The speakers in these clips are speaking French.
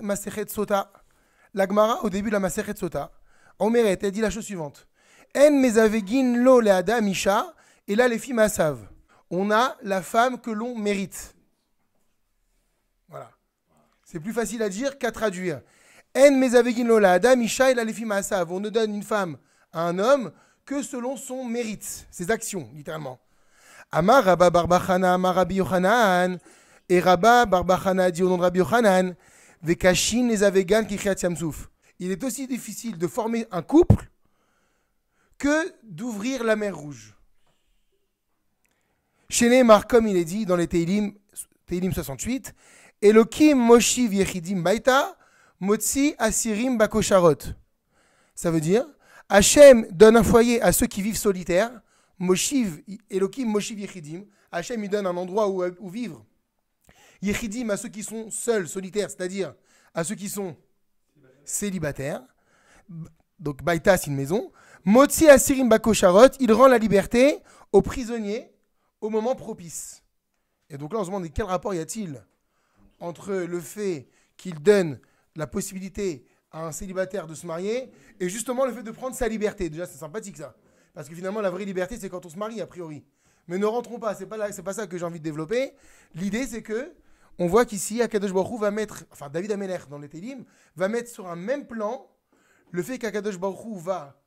Mishnat Sota. La Gemara, au début de la Maserhet Sota, Omeret, elle dit la chose suivante. En mesavegin lo le Adam misha. Et là, les filles savent. On a la femme que l'on mérite. Voilà. C'est plus facile à dire qu'à traduire. En mesavegin lo le Adam misha. Et là, les filles savent. On ne donne une femme à un homme que selon son mérite, ses actions, littéralement. Amar Rabba Barbachana, Amar Rabbi Yochanan. Et Rabba Barbachana dit au nom de Rabbi Yochanan. Vekashin les Avegan qui Il est aussi difficile de former un couple que d'ouvrir la mer Rouge. Chez Neymar, comme il est dit dans les Teilim, 68, Elokim Moshiv Yechidim Baita Motsi Asirim Bakosharot. Ça veut dire Hachem donne un foyer à ceux qui vivent solitaires. Moshiv, Elokim Moshiv Yechidim. Hachem, il donne un endroit où, où vivre. Yechidim à ceux qui sont seuls, solitaires, c'est-à-dire à ceux qui sont célibataires. Donc Baita, c'est une maison. Motsi Asirim Bako Charot, il rend la liberté aux prisonniers au moment propice. Et donc là, on se demande quel rapport y a-t-il entre le fait qu'il donne la possibilité à un célibataire de se marier et justement le fait de prendre sa liberté. Déjà, c'est sympathique ça. Parce que finalement, la vraie liberté, c'est quand on se marie, a priori. Mais ne rentrons pas, c'est pas, là, c'est pas ça que j'ai envie de développer. L'idée, c'est que on voit qu'ici, Akadosh Baruch va mettre, enfin David Ameler dans les Télim, va mettre sur un même plan le fait qu'Akadosh Baruch va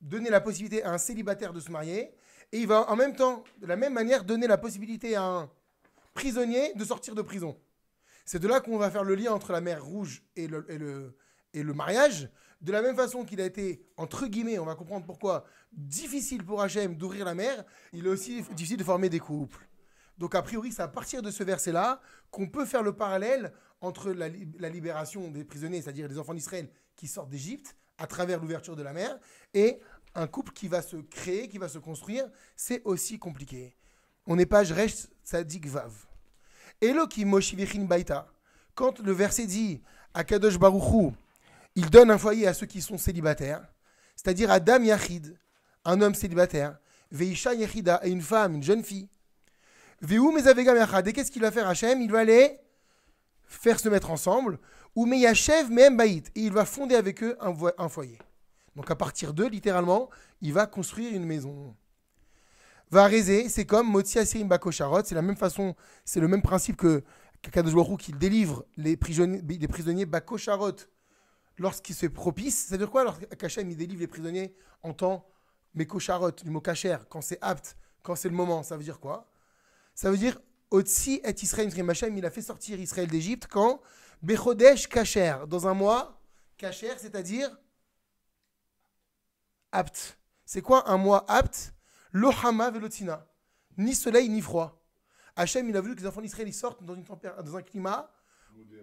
donner la possibilité à un célibataire de se marier, et il va en même temps, de la même manière, donner la possibilité à un prisonnier de sortir de prison. C'est de là qu'on va faire le lien entre la mer rouge et le, et le mariage. De la même façon qu'il a été, entre guillemets, on va comprendre pourquoi, difficile pour Hachem d'ouvrir la mer, il est aussi difficile de former des couples. Donc a priori, c'est à partir de ce verset-là qu'on peut faire le parallèle entre la, libération des prisonniers, c'est-à-dire les enfants d'Israël qui sortent d'Égypte à travers l'ouverture de la mer, et un couple qui va se créer, qui va se construire. C'est aussi compliqué. On est pas « Resh Sadik Vav. Elohim Moshivichin Baita. Quand le verset dit à Kadosh Baruchou, il donne un foyer à ceux qui sont célibataires, c'est-à-dire à Dam Yachid, un homme célibataire, Veisha Yachida, et une femme, une jeune fille. Et qu'est-ce qu'il va faire Hachem Il va aller faire se mettre ensemble. Ou Meyachev même Baït. Et il va fonder avec eux un, foyer. Donc à partir d'eux, littéralement, il va construire une maison. Va Varezé, c'est comme motzi Asirim Bakosharot. C'est la même façon, c'est le même principe que Kadosh qui délivre les prisonniers, les prisonniers lorsqu'il se propice. Ça veut dire quoi lorsqu'Hachem il délivre les prisonniers en temps charot du mot kacher, quand c'est apte, quand c'est le moment Ça veut dire quoi ça veut dire aussi, et Israël il a fait sortir Israël d'Égypte quand Bechodesh Kacher, dans un mois, Kacher, c'est-à-dire apte. C'est quoi un mois apte Lohama velotina. Ni soleil, ni froid. Hachem, il a voulu que les enfants d'Israël sortent dans, une dans un climat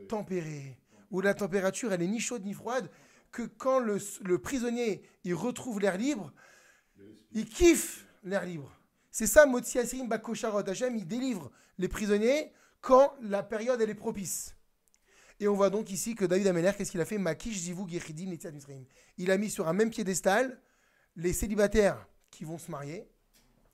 tempéré, où la température, elle est ni chaude ni froide, que quand le, le prisonnier, il retrouve l'air libre, il kiffe l'air libre. C'est ça, Motsi Asirim Bakosharot. Hachem, il délivre les prisonniers quand la période est propice. Et on voit donc ici que David Amener, qu'est-ce qu'il a fait Makish Zivu Il a mis sur un même piédestal les célibataires qui vont se marier,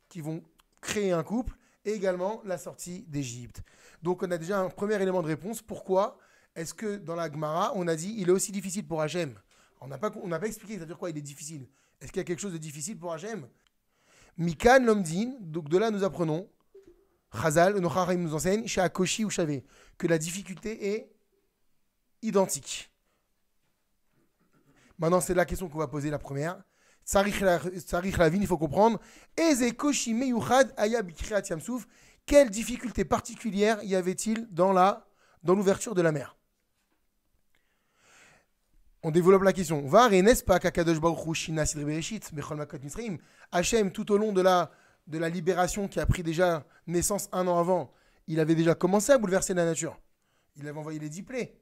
qui vont créer un couple, et également la sortie d'Égypte. Donc on a déjà un premier élément de réponse. Pourquoi est-ce que dans la Gemara, on a dit il est aussi difficile pour Hachem On n'a pas, pas expliqué, ça veut dire quoi Il est difficile. Est-ce qu'il y a quelque chose de difficile pour Hachem Mikan Lomdin, donc de là nous apprenons, Chazal, nous enseigne, chez Akoshi ou Chavé, que la difficulté est identique. Maintenant, c'est la question qu'on va poser la première. Tsarich Lavin, il faut comprendre. Ezekoshi Meyuchad Ayab Yamsouf. Quelle difficulté particulière y avait-il dans la dans l'ouverture de la mer on développe la question. Var et n'est-ce pas qu'Akadosh Baruch Shina Sidre Bereshit, Hachem, tout au long de la, de la libération qui a pris déjà naissance un an avant, il avait déjà commencé à bouleverser la nature. Il avait envoyé les dix plaies.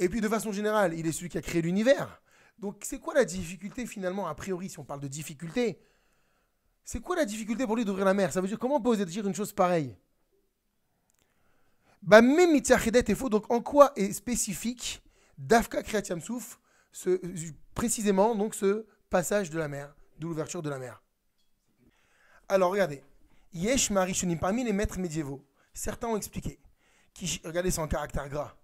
Et puis de façon générale, il est celui qui a créé l'univers. Donc c'est quoi la difficulté finalement, a priori, si on parle de difficulté C'est quoi la difficulté pour lui d'ouvrir la mer Ça veut dire comment on peut dire une chose pareille Bah même faux. donc en quoi est spécifique d'Afka Kriyat Souf, ce, précisément donc ce passage de la mer, de l'ouverture de la mer. Alors regardez, Yesh Marishonim, parmi les maîtres médiévaux, certains ont expliqué, qui, regardez son caractère gras,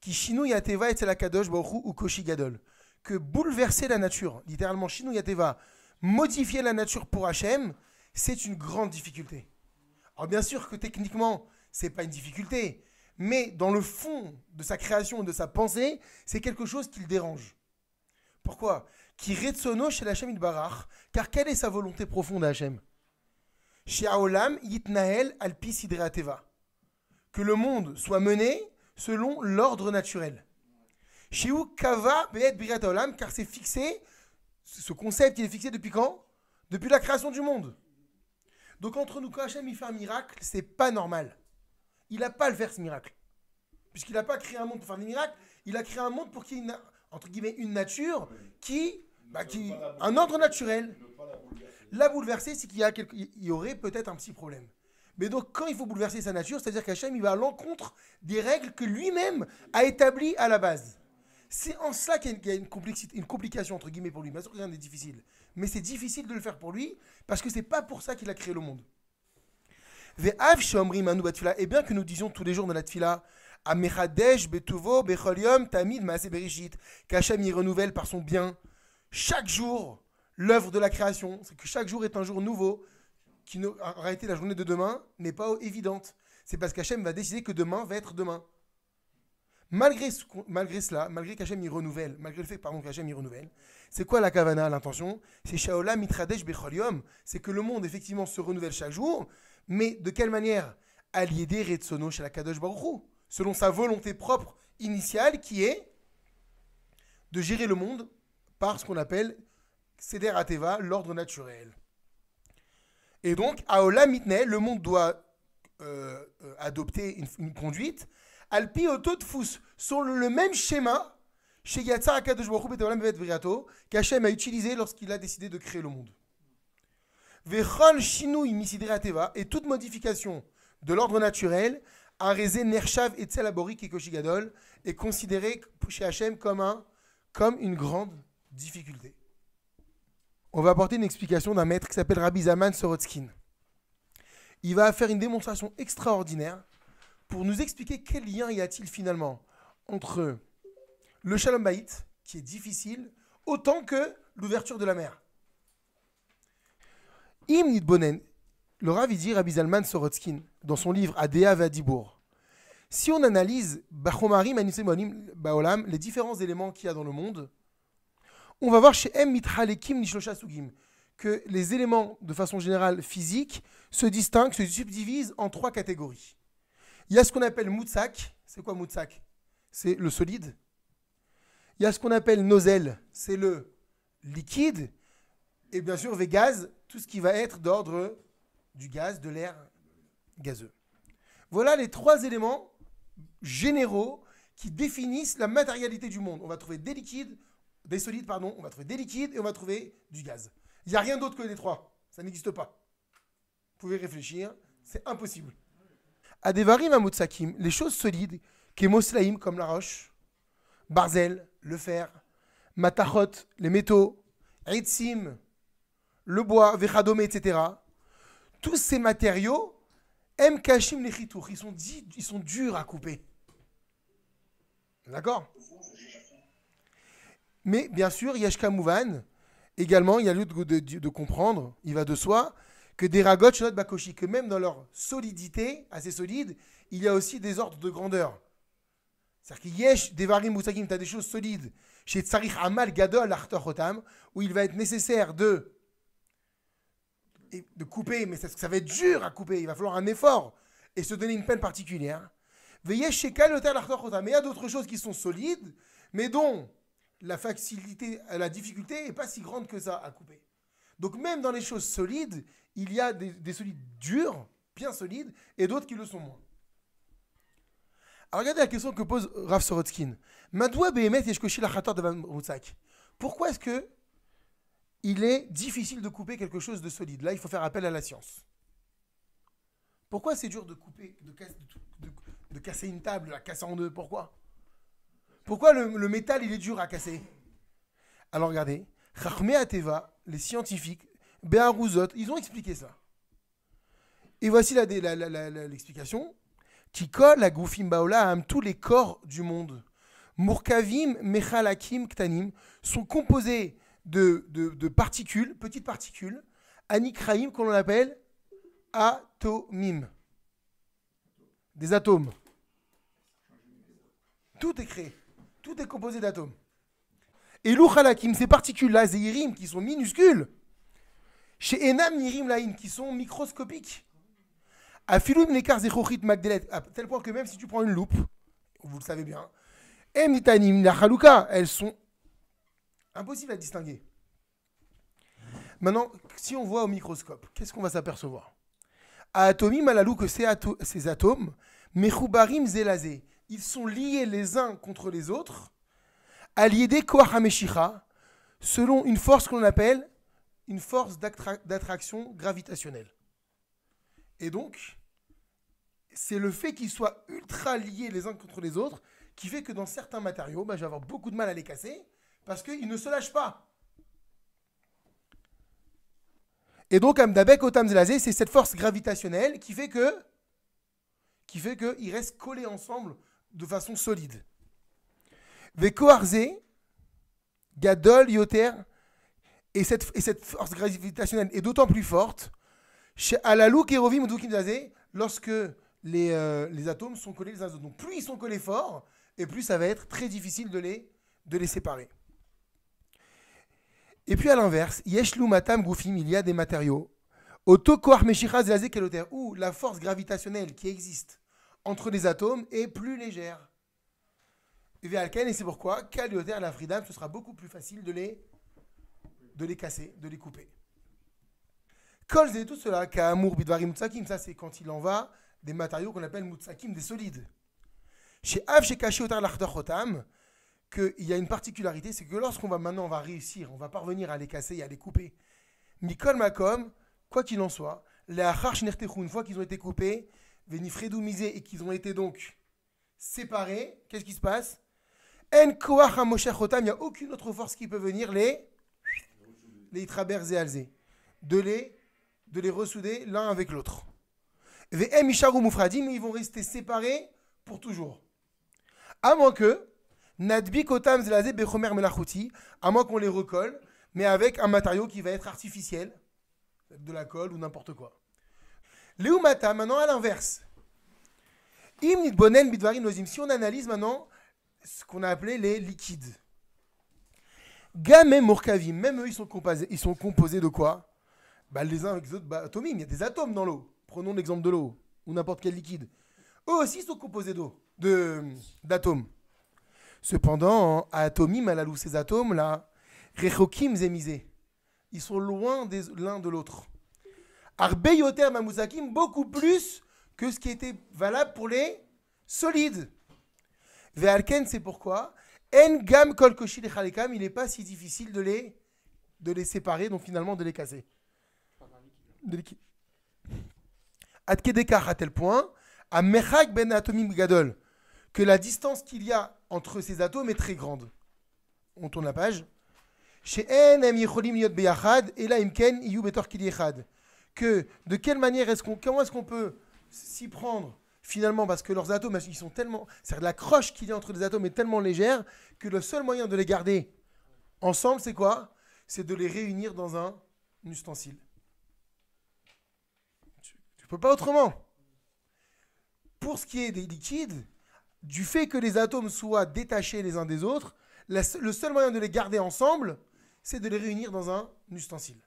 qui Shinu Yateva et Kadosh ou Koshi que bouleverser la nature, littéralement Shinu Yateva, modifier la nature pour Hachem, c'est une grande difficulté. Alors bien sûr que techniquement, c'est pas une difficulté, mais dans le fond de sa création et de sa pensée, c'est quelque chose qui le dérange. Pourquoi Qui chez Barach, car quelle est sa volonté profonde à Hachem Yitnael Que le monde soit mené selon l'ordre naturel. Kava Be'et car c'est fixé, ce concept il est fixé depuis quand Depuis la création du monde. Donc entre nous, quand Hachem il fait un miracle, c'est pas normal il n'a pas le ce miracle. Puisqu'il n'a pas créé un monde pour faire des miracles, il a créé un monde pour qu'il y ait une, entre guillemets, une nature qui, bah, qui un ordre naturel. La bouleverser, c'est qu'il y, a y aurait peut-être un petit problème. Mais donc, quand il faut bouleverser sa nature, c'est-à-dire qu'Hachem, il va à l'encontre des règles que lui-même a établies à la base. C'est en cela qu'il y a, une, complication, entre guillemets, pour lui. Bien rien n'est difficile. Mais c'est difficile de le faire pour lui, parce que c'est pas pour ça qu'il a créé le monde. Et eh bien que nous disions tous les jours dans la tfila, Amechadesh, Betuvo, becholiom Tamid, Berishit, qu'Hachem y renouvelle par son bien chaque jour l'œuvre de la création. C'est que chaque jour est un jour nouveau, qui aura été la journée de demain n'est pas évidente. C'est parce qu'Hachem va décider que demain va être demain. Malgré, malgré cela, malgré malgré le fait que qu'Hachem y renouvelle, c'est quoi la kavana, l'intention C'est Mitradesh Becholium. C'est que le monde effectivement se renouvelle chaque jour, mais de quelle manière Allier des Retsono chez la Kadosh selon sa volonté propre initiale qui est de gérer le monde par ce qu'on appelle Seder Ateva, l'ordre naturel. Et donc, à Mitne, le monde doit euh, euh, adopter une, conduite, Alpi Oto Tfus, sur le, même schéma chez Yatsar Akadosh Baruch que qu'Hachem a utilisé lorsqu'il a décidé de créer le monde et toute modification de l'ordre naturel, Arezé, Nershav et Tselaborik et Koshigadol, est considéré chez Hachem comme, comme une grande difficulté. On va apporter une explication d'un maître qui s'appelle Rabbi Zaman Sorotskin. Il va faire une démonstration extraordinaire pour nous expliquer quel lien y a-t-il finalement entre le shalom Bayit qui est difficile, autant que l'ouverture de la mer. Im Nidbonen, le ravi dit Rabbi Zalman Sorotskin, dans son livre Adéa Vadibour. Si on analyse Baolam, les différents éléments qu'il y a dans le monde, on va voir chez M. Mitralekim Nishlocha Sugim que les éléments, de façon générale physique, se distinguent, se subdivisent en trois catégories. Il y a ce qu'on appelle Moutsak. C'est quoi Moutsak C'est le solide. Il y a ce qu'on appelle Nozel. C'est le liquide. Et bien sûr, Végaz, tout ce qui va être d'ordre du gaz, de l'air gazeux. Voilà les trois éléments généraux qui définissent la matérialité du monde. On va trouver des liquides, des solides, pardon, on va trouver des liquides et on va trouver du gaz. Il n'y a rien d'autre que les trois. Ça n'existe pas. Vous pouvez réfléchir, c'est impossible. Adevarim Amutsakim, les choses solides, Kemoslaim comme la roche, Barzel, le fer, Matachot, les métaux, Ritzim le bois, vechadome, etc. Tous ces matériaux, M. Kashim ils sont, ils sont durs à couper. D'accord Mais bien sûr, Yashka Mouvan, également, il y a lieu de, de, comprendre, il va de soi, que des ragots, Bakoshi, que même dans leur solidité, assez solide, il y a aussi des ordres de grandeur. C'est-à-dire qu'il tu as des choses solides. Chez Tsarich Amal Gadol Arthur Hotam, où il va être nécessaire de de couper, mais ça, ça va être dur à couper, il va falloir un effort et se donner une peine particulière. Veillez chez mais il y a d'autres choses qui sont solides, mais dont la facilité, la difficulté n'est pas si grande que ça à couper. Donc même dans les choses solides, il y a des, solides durs, bien solides, et d'autres qui le sont moins. Alors regardez la question que pose Rav Sorotskin. Pourquoi est-ce que il est difficile de couper quelque chose de solide. Là, il faut faire appel à la science. Pourquoi c'est dur de couper, de, casser une table, la casser en deux Pourquoi Pourquoi le, métal, il est dur à casser Alors regardez, les scientifiques, Béarouzot, ils ont expliqué ça. Et voici l'explication. colle la tous les corps du monde. Murkavim, Mechalakim, Ktanim sont composés de, particules, petites particules, anikraim qu'on appelle atomim. Des atomes. Tout est créé. Tout est composé d'atomes. Et l'ouchalakim, ces particules-là, zéirim, qui sont minuscules, chez Enam Nirim laïm qui sont microscopiques, à Nekar Magdelet, à tel point que même si tu prends une loupe, vous le savez bien, Emnitanim, la elles sont Impossible à distinguer. Maintenant, si on voit au microscope, qu'est-ce qu'on va s'apercevoir atomi malalou que ces, ces atomes, mechoubarim zelazé, ils sont liés les uns contre les autres, alliés des selon une force qu'on appelle une force d'attraction gravitationnelle. Et donc, c'est le fait qu'ils soient ultra liés les uns contre les autres qui fait que dans certains matériaux, bah, je avoir beaucoup de mal à les casser, parce qu'il ne se lâche pas. Et donc, Amdabek Otam c'est cette force gravitationnelle qui fait que. qui fait qu'ils restent collés ensemble de façon solide. Vekoarze, Gadol, Yoter, et cette, force gravitationnelle est d'autant plus forte chez Alalou, Kerovim, Zazé, lorsque les, lorsque euh, les, atomes sont collés les uns aux autres. Donc, plus ils sont collés forts, et plus ça va être très difficile de les séparer. Et puis à l'inverse, yeshlu Matam Goufim, il y a des matériaux. Otokoar Meshichaz Keloter, où la force gravitationnelle qui existe entre les atomes est plus légère. Et c'est pourquoi, Kalioter, la fridam, ce sera beaucoup plus facile de les, de les casser, de les couper. Kolz et tout cela, Kamour Bidvari Mutsakim, ça c'est quand il en va des matériaux qu'on appelle Mutsakim, des solides. Chez Av, chez Kashi Otar qu'il y a une particularité, c'est que lorsqu'on va maintenant, on va réussir, on va parvenir à les casser et à les couper. Nicole Macom, quoi qu'il en soit, les une fois qu'ils ont été coupés, misé et qu'ils ont été donc séparés, qu'est-ce qui se passe En il n'y a aucune autre force qui peut venir les les trabers et de les de les ressouder l'un avec l'autre. Ve Moufradim, ils vont rester séparés pour toujours. À moins que Nadbik otam zelazé bechomer melachouti, à moins qu'on les recolle, mais avec un matériau qui va être artificiel, de la colle ou n'importe quoi. mata maintenant à l'inverse. im bonen bidvarin Si on analyse maintenant ce qu'on a appelé les liquides. Gamem morkavim, même eux ils sont composés, ils sont composés de quoi bah, Les uns avec les autres, bah, il y a des atomes dans l'eau. Prenons l'exemple de l'eau ou n'importe quel liquide. Eux aussi sont composés d'eau, d'atomes. Cependant, Atomim alalou, ces atomes-là, Rechokim ils sont loin l'un de l'autre. Arbeyoter mamuzakim beaucoup plus que ce qui était valable pour les solides. Ve'alken, c'est pourquoi. En gam kol koshil il n'est pas si difficile de les, de les séparer, donc finalement de les casser. De à tel point, à ben atomim gadol que la distance qu'il y a entre ces atomes est très grande. On tourne la page. Chez Que de quelle manière est-ce qu'on, comment est-ce qu'on peut s'y prendre finalement parce que leurs atomes, ils sont tellement, c'est-à-dire la croche qu'il y a entre les atomes est tellement légère que le seul moyen de les garder ensemble, c'est quoi C'est de les réunir dans un ustensile. Tu, ne peux pas autrement. Pour ce qui est des liquides, du fait que les atomes soient détachés les uns des autres, le seul moyen de les garder ensemble, c'est de les réunir dans un ustensile.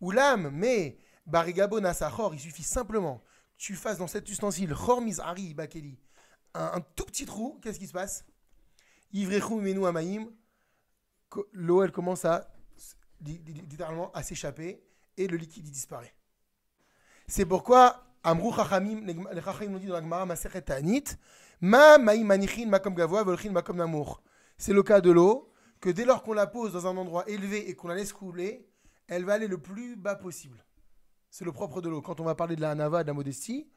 Oulam, l'âme, mais barigabon asahor, il suffit simplement que tu fasses dans cet ustensile hormis bakeli un, tout petit trou, qu'est-ce qui se passe Ivrechou menou amaim, l'eau elle commence à littéralement à s'échapper et le liquide y disparaît. C'est pourquoi Amrou Chachamim, les Chachamim nous dit dans la Gemara Maseret Ma namour. C'est le cas de l'eau, que dès lors qu'on la pose dans un endroit élevé et qu'on la laisse couler, elle va aller le plus bas possible. C'est le propre de l'eau. Quand on va parler de la nava, de la modestie,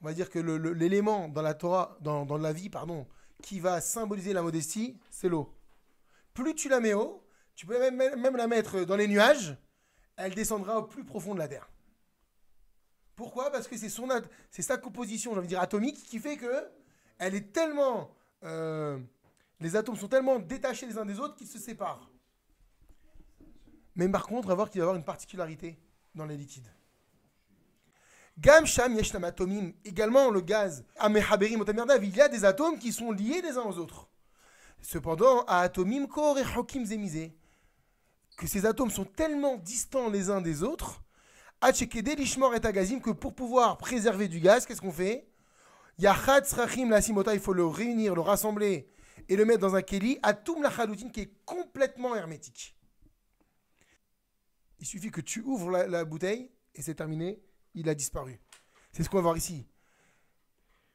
on va dire que l'élément dans la Torah, dans, la vie, pardon, qui va symboliser la modestie, c'est l'eau. Plus tu la mets haut, tu peux même, la mettre dans les nuages, elle descendra au plus profond de la terre. Pourquoi Parce que c'est c'est sa composition, j'ai dire atomique, qui fait que elle est tellement. Euh, les atomes sont tellement détachés les uns des autres qu'ils se séparent. Mais par contre, on va voir qu'il va y avoir une particularité dans les liquides. Gam, sham, nam atomim. Également, le gaz, amehaberim, otamerdav, il y a des atomes qui sont liés les uns aux autres. Cependant, à atomim, kor et hokim Que ces atomes sont tellement distants les uns des autres, à et que pour pouvoir préserver du gaz, qu'est-ce qu'on fait Yachad Srachim Lassimota, il faut le réunir, le rassembler et le mettre dans un Keli, Atum la qui est complètement hermétique. Il suffit que tu ouvres la, bouteille et c'est terminé, il a disparu. C'est ce qu'on va voir ici.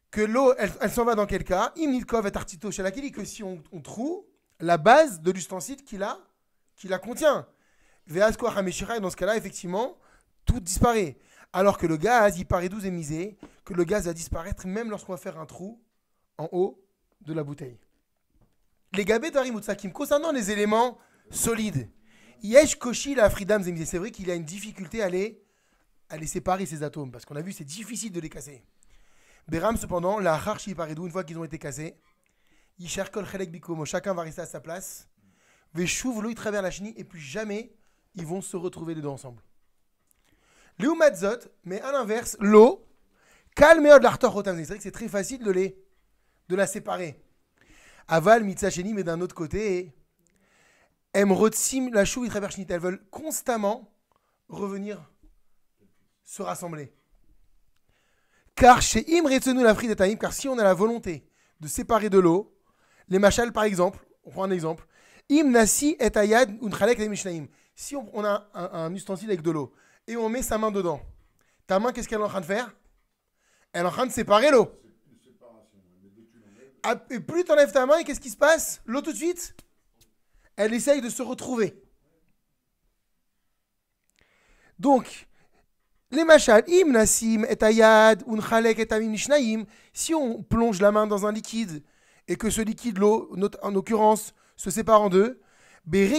Que l'eau, elle, s'en va dans quel cas et Artito la que si on, trouve la base de l'ustensile qui la, qui la contient. dans ce cas-là, effectivement, tout disparaît. Alors que le gaz, il paraît doux et misé, que le gaz va disparaître même lorsqu'on va faire un trou en haut de la bouteille. Les gabets d'Arimutsakim, concernant les éléments solides, Yesh Koshi la Fridam c'est vrai qu'il a une difficulté à les, à les séparer, ces atomes, parce qu'on a vu, c'est difficile de les casser. Béram cependant, la Harchi doux une fois qu'ils ont été cassés, y Kol Chelek Bikomo, chacun va rester à sa place, Veshouvlo, ils traversent la chenille, et plus jamais ils vont se retrouver les deux ensemble. Léou mais à l'inverse, l'eau, Kalmeod Lartor C'est vrai que c'est très facile de les, de la séparer. Aval, Mitzacheni, mais d'un autre côté, Emrotsim, la chou, Shnit, elles veulent constamment revenir se rassembler. Car chez Imretsenu la frite taïm, car si on a la volonté de séparer de l'eau, les machal par exemple, on prend un exemple, Im Nasi et Ayad Unchalek Si on, a un, ustensile avec de l'eau, et on met sa main dedans. Ta main, qu'est-ce qu'elle est en train de faire Elle est en train de séparer l'eau. Ah, et plus tu enlèves ta main, qu'est-ce qui se passe L'eau tout de suite, elle essaye de se retrouver. Donc, les machal, im et un et si on plonge la main dans un liquide et que ce liquide, l'eau, en l'occurrence, se sépare en deux, ben,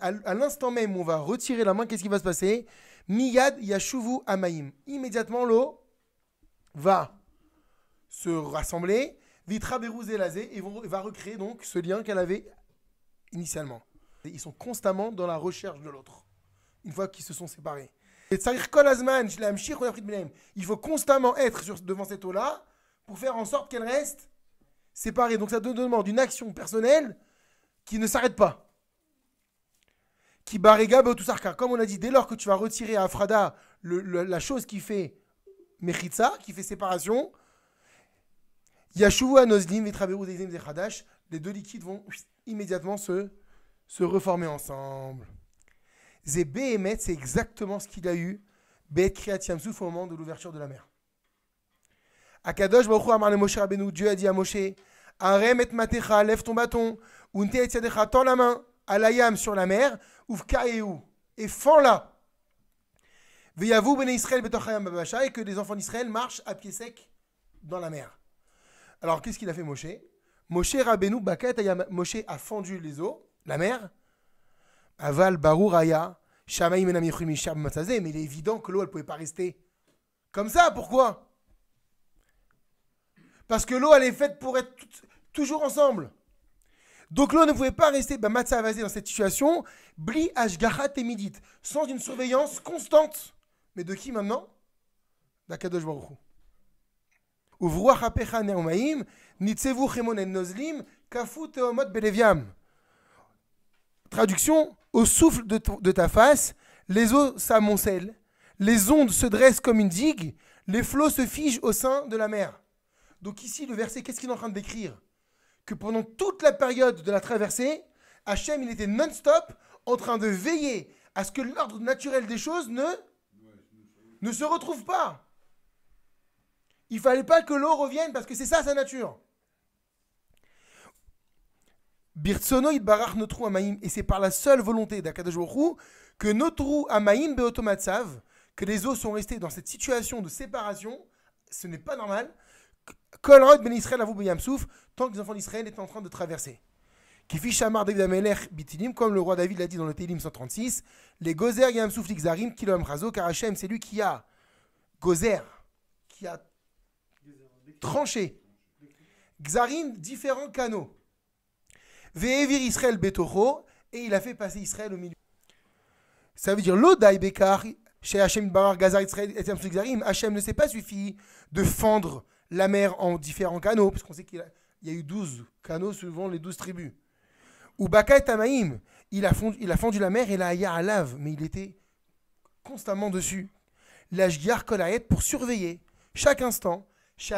à l'instant même où on va retirer la main, qu'est-ce qui va se passer Miyad Yashuvu Amaim. Immédiatement, l'eau va se rassembler. Vitra Berouz et Lazé, et va recréer donc ce lien qu'elle avait initialement. Ils sont constamment dans la recherche de l'autre, une fois qu'ils se sont séparés. Il faut constamment être devant cette eau-là pour faire en sorte qu'elle reste séparée. Donc ça demande une action personnelle qui ne s'arrête pas. Qui barega car comme on a dit, dès lors que tu vas retirer à Afrada le, la chose qui fait Mechitza, qui fait séparation, Yashuvu anoslim, Vetraberu Dezim Zechadash, les deux liquides vont immédiatement se, se reformer ensemble. Zébéhémet, c'est exactement ce qu'il a eu, Bet Kriat Yamsouf au moment de l'ouverture de la mer. Akadosh Baruch Amar Moshe Rabbeinu, Dieu a dit à Moshe, Arem et Matecha, lève ton bâton, Unte et tends la main à l'ayam sur la mer, Ufkaeu, et fends-la. Veyavou ben Israël betochayam babasha, et que les enfants d'Israël marchent à pied sec dans la mer. Alors qu'est-ce qu'il a fait Moshe Moshe Rabbeinu Baket, Moshe a fendu les eaux, la mer. Aval Barou Raya, Shamaim mais il est évident que l'eau elle pouvait pas rester comme ça, pourquoi Parce que l'eau elle est faite pour être toujours ensemble. Donc l'eau ne pouvait pas rester bah, dans cette situation. Bli et Sans une surveillance constante. Mais de qui maintenant D'Akadosh chemon nozlim, Traduction Au souffle de, de ta face, les eaux s'amoncellent, les ondes se dressent comme une digue, les flots se figent au sein de la mer. Donc ici, le verset, qu'est-ce qu'il est en train de décrire que pendant toute la période de la traversée, Hachem, il était non-stop en train de veiller à ce que l'ordre naturel des choses ne, ne se retrouve pas. Il fallait pas que l'eau revienne parce que c'est ça sa nature. Birtsono amaim. Et c'est par la seule volonté d'Akadosh que notru amaim beotomatsav, que les eaux sont restées dans cette situation de séparation. Ce n'est pas normal kolod ben Israël avou ben Yamsouf, tant que les enfants d'Israël étaient en train de traverser. Kifi Shamar David Amelech Bitilim, comme le roi David l'a dit dans le Télim 136, les Gozer Yamsouf Lixarim, Kilom Razo, car Hachem, c'est lui qui a Gozer, qui a tranché. Xarim, différents canaux. Ve'evir Israël Betocho, et il a fait passer Israël au milieu. Ça veut dire l'eau Bekar, chez Hachem Barar Gazar Israël et Yamsouf Xarim Hachem ne s'est pas suffi de fendre la mer en différents canaux, parce qu'on sait qu'il y a eu 12 canaux suivant les douze tribus. Ou Baka et Tamaïm, il a, fondu, il a fendu la mer et la à lave, mais il était constamment dessus. L'Ashgiar Kolaet pour surveiller chaque instant.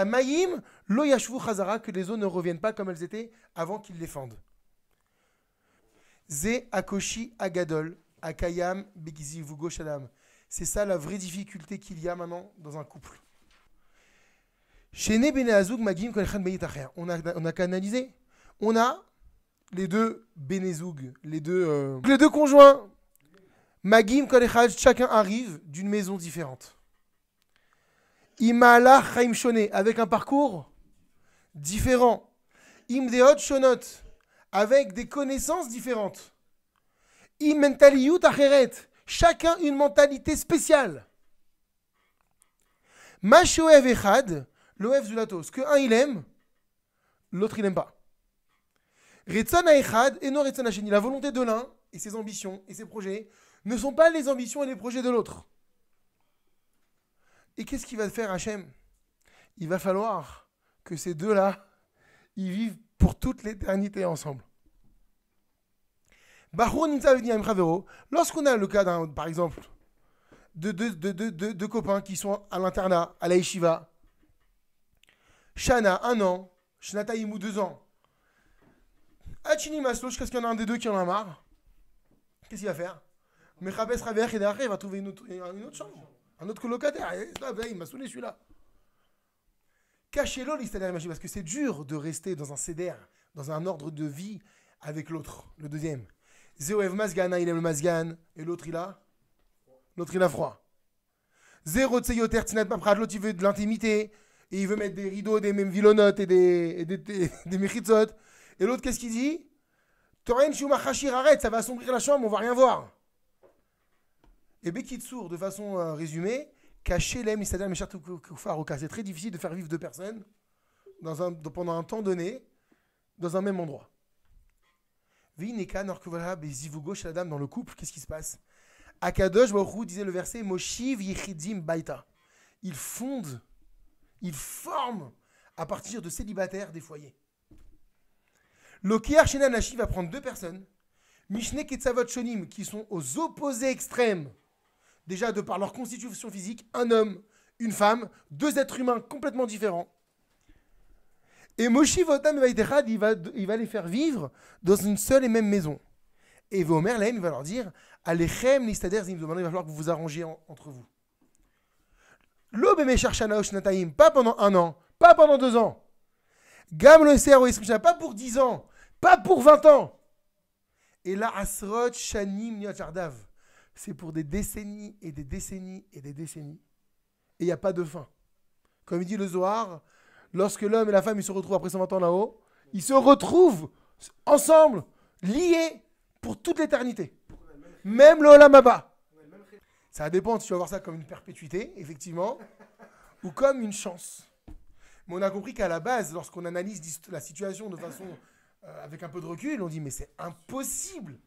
maïm lo yashvu Khazara, que les eaux ne reviennent pas comme elles étaient avant qu'ils les fendent. Ze akoshi agadol, akayam begizi C'est ça la vraie difficulté qu'il y a maintenant dans un couple. Chez Magim, On a, on a canalisé. On a les deux Benezoug, les deux, euh, les deux conjoints. Magim, chacun arrive d'une maison différente. Imala, Chaim avec un parcours différent. Imdeot, Shonot, avec des connaissances différentes. Immentaliyut, Acheret, chacun une mentalité spéciale. Machoev l'OF Zulatos, que un il aime, l'autre il n'aime pas. et non La volonté de l'un et ses ambitions et ses projets ne sont pas les ambitions et les projets de l'autre. Et qu'est-ce qu'il va faire Hachem Il va falloir que ces deux-là, ils vivent pour toute l'éternité ensemble. Lorsqu'on a le cas par exemple, de deux de, copains qui sont à l'internat, à la Shana, un an. Shnataimu, deux ans. Achini Maslo, quest ce qu'il y en a un des deux qui en a marre. Qu'est-ce qu'il va faire Mechabes Raver, et il va trouver une autre, chambre. Un autre colocataire. Ben, il m'a saoulé celui-là. Cachez l'eau, cest à parce que c'est dur de rester dans un CDR, dans un ordre de vie avec l'autre, le deuxième. Zéoev Masgana, hein, il aime le Masgan, et l'autre, il a L'autre, il a froid. Zéro Tseyoter, Tsinat Paprad, l'autre, il veut de l'intimité et il veut mettre des rideaux, des mêmes vilonotes et des, et des, des, Et l'autre, qu'est-ce qu'il dit ça va assombrir la chambre, on va rien voir. Et Bekitsour, de façon euh, résumée, cacher l'aime, c'est-à-dire C'est très difficile de faire vivre deux personnes dans un, pendant un temps donné dans un même endroit. Vineka, gauche la dame dans le couple, qu'est-ce qui se passe Akadosh disait le verset Moshiv Baita. Il fonde ils forment à partir de célibataires des foyers. Lo Archenanashi va prendre deux personnes, Mishne tzavot Shonim, qui sont aux opposés extrêmes, déjà de par leur constitution physique, un homme, une femme, deux êtres humains complètement différents. Et Moshi Votam vaiderad, il va, il va les faire vivre dans une seule et même maison. Et Vomer va leur dire Alechem, Nistader, il va falloir que vous vous arrangez entre vous. Lo Nataim, pas pendant un an, pas pendant deux ans. Gam le pas pour dix ans, pas pour vingt ans. Et là, Asrot Shanim Nyachardav, c'est pour des décennies et des décennies et des décennies. Et il n'y a pas de fin. Comme dit le Zohar, lorsque l'homme et la femme se retrouvent après 120 ans là-haut, ils se retrouvent ensemble, liés pour toute l'éternité. Même le Olam Abba. Ça dépend si tu vas voir ça comme une perpétuité, effectivement, ou comme une chance. Mais on a compris qu'à la base, lorsqu'on analyse la situation de façon euh, avec un peu de recul, on dit mais c'est impossible.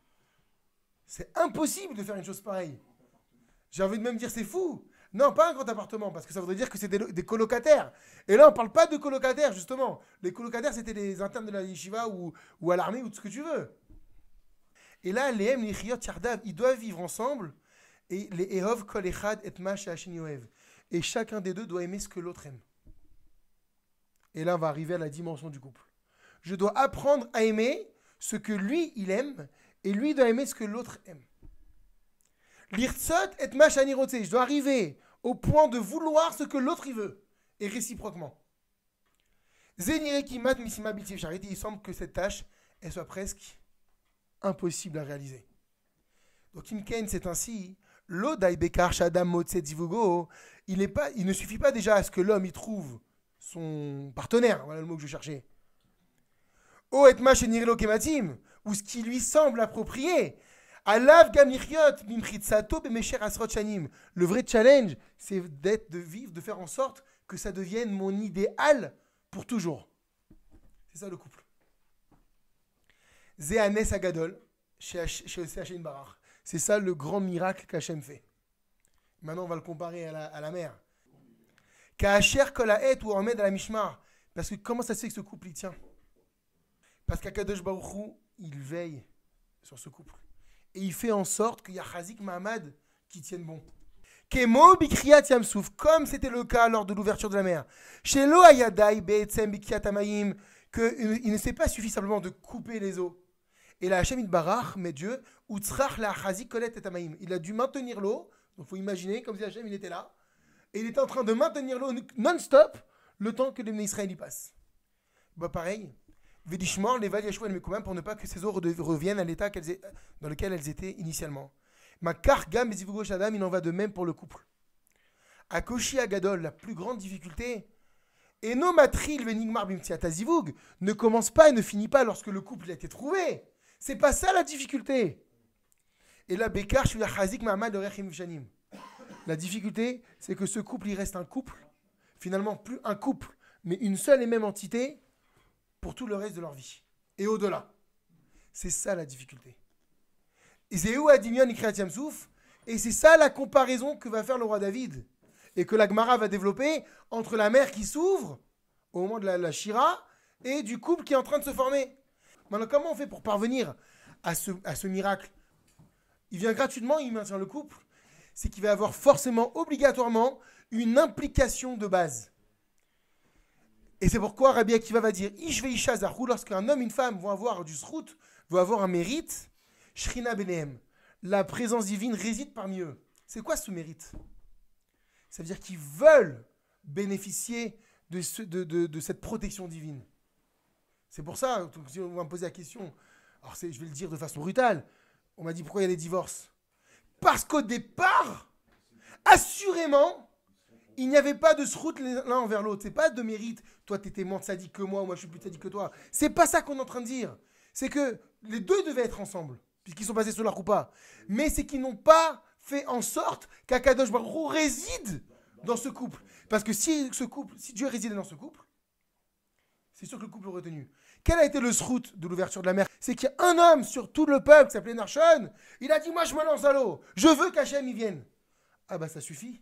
C'est impossible de faire une chose pareille. J'ai envie de même dire c'est fou. Non, pas un grand appartement, parce que ça voudrait dire que c'est des, colocataires. Et là, on ne parle pas de colocataires, justement. Les colocataires, c'était les internes de la yeshiva ou, à l'armée ou tout ce que tu veux. Et là, les M, les Chiyot, ils doivent vivre ensemble et les et Et chacun des deux doit aimer ce que l'autre aime. Et là, on va arriver à la dimension du couple. Je dois apprendre à aimer ce que lui, il aime, et lui doit aimer ce que l'autre aime. L'irtsot et Je dois arriver au point de vouloir ce que l'autre il veut, et réciproquement. misima Il semble que cette tâche, elle soit presque impossible à réaliser. Donc, Imken, c'est ainsi L'Odaibekar Motse il, est pas, il ne suffit pas déjà à ce que l'homme y trouve son partenaire, voilà le mot que je cherchais. O etma shenirlo kematim, ou ce qui lui semble approprié. Alav gamiriot mimchitsato bemesher asrot Le vrai challenge, c'est d'être, de vivre, de faire en sorte que ça devienne mon idéal pour toujours. C'est ça le couple. Zehanes agadol, chez Barar. C'est ça le grand miracle qu'Hachem fait. Maintenant, on va le comparer à la, à la ou à la Mishmar. Parce que comment ça se fait que ce couple il tient Parce qu'Akadosh Hu, il veille sur ce couple. Et il fait en sorte qu'il y a Hazik Mahamad qui tienne bon. Kemo Bikriat comme c'était le cas lors de l'ouverture de la mer. Chez Ayadai ne s'est pas suffisamment de couper les eaux. Et la Hachem barach, mais Dieu, il a dû maintenir l'eau. Donc il faut imaginer, comme si Hachem il était là. Et il était en train de maintenir l'eau non-stop le temps que les Israël y passent. Bah pareil, les Vadiachouel, mais quand même pour ne pas que ces eaux reviennent à l'état dans lequel elles étaient initialement. Ma kargam, il en va de même pour le couple. A Koshi Agadol, la plus grande difficulté, et non matril ne commence pas et ne finit pas lorsque le couple a été trouvé. C'est pas ça la difficulté. Et là, Bekar, je suis Hazik de Rechim Shanim. La difficulté, c'est que ce couple, il reste un couple. Finalement, plus un couple, mais une seule et même entité pour tout le reste de leur vie. Et au-delà. C'est ça la difficulté. Et c'est Et c'est ça la comparaison que va faire le roi David. Et que l'Agmara va développer entre la mère qui s'ouvre au moment de la, la Shira et du couple qui est en train de se former. Maintenant, comment on fait pour parvenir à ce, miracle Il vient gratuitement, il maintient le couple. C'est qu'il va avoir forcément, obligatoirement, une implication de base. Et c'est pourquoi Rabbi Akiva va dire Ish lorsque lorsqu'un homme et une femme vont avoir du srout, vont avoir un mérite, Shrina Benehem, la présence divine réside parmi eux. C'est quoi ce mérite Ça veut dire qu'ils veulent bénéficier de cette protection divine. C'est pour ça, si on va me poser la question. Alors, je vais le dire de façon brutale. On m'a dit pourquoi il y a des divorces Parce qu'au départ, assurément, il n'y avait pas de se route l'un envers l'autre. C'est pas de mérite. Toi, tu étais moins sadique que moi, moi, je suis plus sadique que toi. C'est pas ça qu'on est en train de dire. C'est que les deux devaient être ensemble, puisqu'ils sont passés sur leur coupa. Mais c'est qu'ils n'ont pas fait en sorte qu'Akadosh Baruch réside dans ce couple. Parce que si ce couple, si Dieu résidait dans ce couple, c'est sûr que le couple aurait tenu. Quel a été le srout de l'ouverture de la mer C'est qu'il y a un homme sur tout le peuple qui s'appelait Narshon. Il a dit Moi, je me lance à l'eau. Je veux qu'Hachem y vienne. Ah, bah, ça suffit.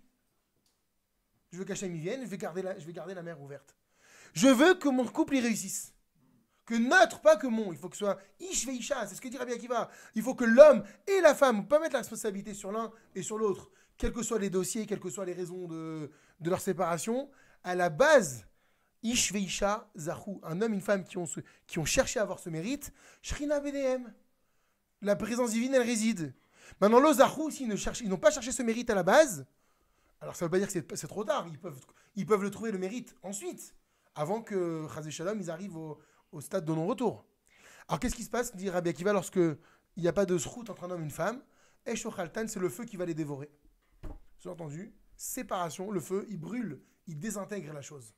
Je veux qu'Hachem y vienne. Je vais, garder la, je vais garder la mer ouverte. Je veux que mon couple y réussisse. Que notre, pas que mon. Il faut que ce soit Ish Veisha. C'est ce que dit Rabbi Akiva. Il faut que l'homme et la femme, pas mettre la responsabilité sur l'un et sur l'autre. Quels que soient les dossiers, quelles que soient les raisons de, de leur séparation, à la base, Ish Veisha un homme et une femme qui ont, qui ont cherché à avoir ce mérite, Shrina BDM. La présence divine, elle réside. Maintenant, le Zahu, s'ils n'ont pas cherché ce mérite à la base, alors ça ne veut pas dire que c'est trop tard, ils peuvent, ils peuvent le trouver le mérite ensuite, avant que Chazé Shalom, ils arrivent au, stade de non-retour. Alors qu'est-ce qui se passe, dit Rabbi Akiva, lorsque il n'y a pas de route entre un homme et une femme Eshochaltan, c'est le feu qui va les dévorer. Sous-entendu, séparation, le feu, il brûle, il désintègre la chose.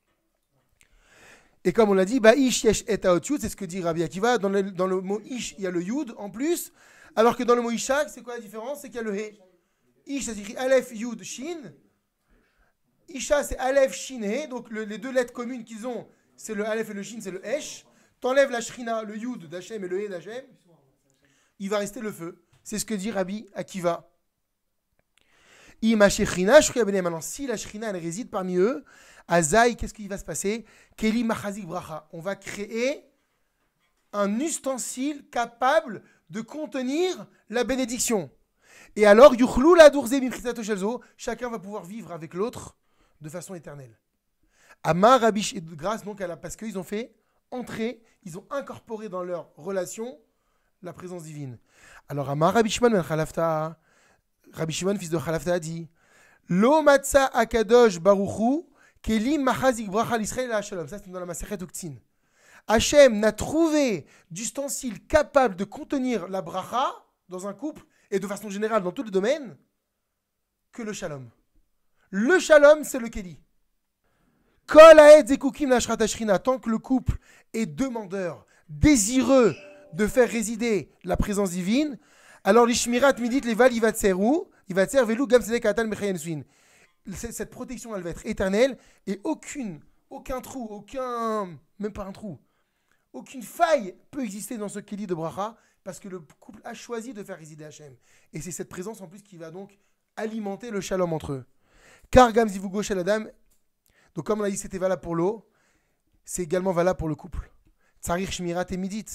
Et comme on l'a dit, bah, ish yesh et c'est ce que dit Rabbi Akiva. Dans le, dans le mot ish, il y a le yud en plus, alors que dans le mot ishak, c'est quoi la différence C'est qu'il y a le he. Ish, ça s'écrit aleph, yud, shin. Isha, c'est alef, shin, he. Donc les deux lettres communes qu'ils ont, c'est le aleph et le shin, c'est le esh. T'enlèves la shrina, le yud d'Hachem et le he d'Hachem, il va rester le feu. C'est ce que dit Rabbi Akiva. Ben Maintenant, si la Shrina elle réside parmi eux, Azaï, qu'est-ce qui va se passer Keli Machazik On va créer un ustensile capable de contenir la bénédiction. Et alors, Yuchlou la chacun va pouvoir vivre avec l'autre de façon éternelle. Amar, et grâce donc à la, parce qu'ils ont fait entrer, ils ont incorporé dans leur relation la présence divine. Alors Amar, ben khalafta Rabbi Shimon, fils de Khalafta, a dit Lo matza akadosh baruchu keli machazik bracha l'Israël shalom. Ça, c'est dans la Maseret Oktin. Hachem n'a trouvé d'ustensile capable de contenir la bracha dans un couple et de façon générale dans tous les domaines que le shalom. Le shalom, c'est le keli. Kol haed zekukim shratashrina tant que le couple est demandeur, désireux de faire résider la présence divine, alors, l'ishmirat midit leval ivatser velu gam katan mechayensuin. Cette protection, elle va être éternelle et aucune, aucun trou, aucun, même pas un trou, aucune faille peut exister dans ce dit de bracha parce que le couple a choisi de faire résider Hachem. Et c'est cette présence en plus qui va donc alimenter le shalom entre eux. Car gam la dame donc comme on a dit c'était valable pour l'eau, c'est également valable pour le couple. Tsarir shmirat et midit.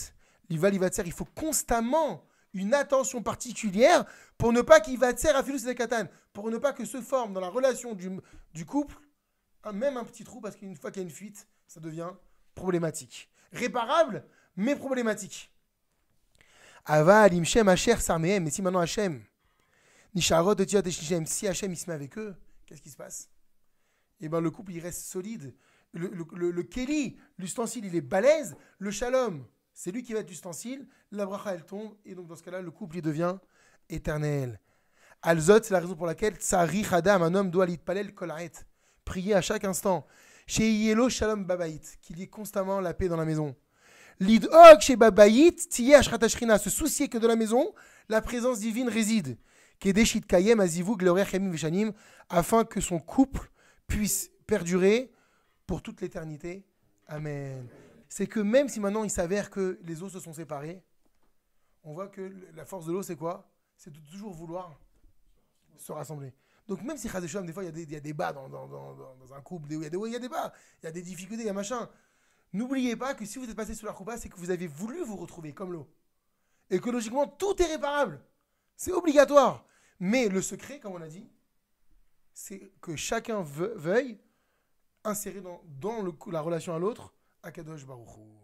il faut constamment une attention particulière pour ne pas qu'il va à Philus et Katan, pour ne pas que se forme dans la relation du, du couple un, même un petit trou, parce qu'une fois qu'il y a une fuite, ça devient problématique. Réparable, mais problématique. Ava, Shem, Hachem, Sarmehem, mais si maintenant Hachem, Nisharot, Otiot, Shem, si Hachem il se met avec eux, qu'est-ce qui se passe Eh bien, le couple il reste solide. Le, le, le, le Kelly, l'ustensile, il est balèze. Le shalom, c'est lui qui va être l'ustensile, la bracha elle tombe, et donc dans ce cas-là, le couple il devient éternel. Alzot, c'est la raison pour laquelle Tsari un homme, doit l'itpalel kolaret, prier à chaque instant. Chez Shalom babaït qu'il y ait constamment la paix dans la maison. Lidok chez Babait, se soucier que de la maison, la présence divine réside. Kedeshit Kayem, Azivou, Gloria, Chemim, afin que son couple puisse perdurer pour toute l'éternité. Amen c'est que même si maintenant il s'avère que les eaux se sont séparées, on voit que la force de l'eau, c'est quoi C'est de toujours vouloir se rassembler. Donc même si des fois, il y, a des bas dans, un couple, il y, a des, il y des bas, il y a des difficultés, il y a machin. N'oubliez pas que si vous êtes passé sous la coupa, c'est que vous avez voulu vous retrouver comme l'eau. Écologiquement, tout est réparable. C'est obligatoire. Mais le secret, comme on a dit, c'est que chacun veuille insérer dans, dans le, la relation à l'autre a Kadosh Baruchu.